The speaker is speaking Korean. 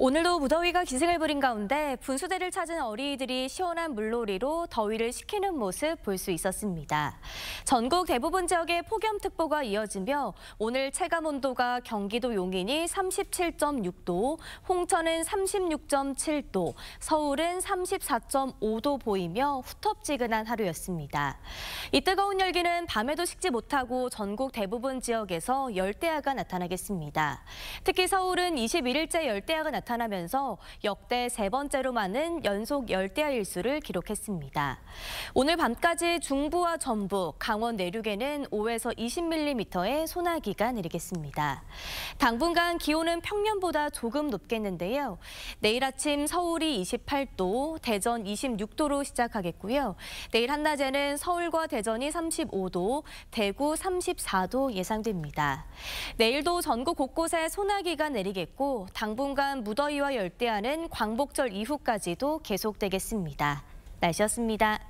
오늘도 무더위가 기승을 부린 가운데 분수대를 찾은 어린이들이 시원한 물놀이로 더위를 식히는 모습 볼 수 있었습니다. 전국 대부분 지역에 폭염특보가 이어지며 오늘 체감온도가 경기도 용인이 37.6도, 홍천은 36.7도, 서울은 34.5도 보이며 후텁지근한 하루였습니다. 이 뜨거운 열기는 밤에도 식지 못하고 전국 대부분 지역에서 열대야가 나타나겠습니다. 특히 서울은 21일째 열대야가 나타나겠습니다. 나타나면서 역대 세 번째로 많은 연속 열대야 일수를 기록했습니다. 오늘 밤까지 중부와 전북, 강원 내륙에는 5에서 20mm의 소나기가 내리겠습니다. 당분간 기온은 평년보다 조금 높겠는데요. 내일 아침 서울이 28도, 대전 26도로 시작하겠고요. 내일 한낮에는 서울과 대전이 35도, 대구 34도 예상됩니다. 내일도 전국 곳곳에 소나기가 내리겠고 당분간 무더 무더위와 열대야는 광복절 이후까지도 계속되겠습니다. 날씨였습니다.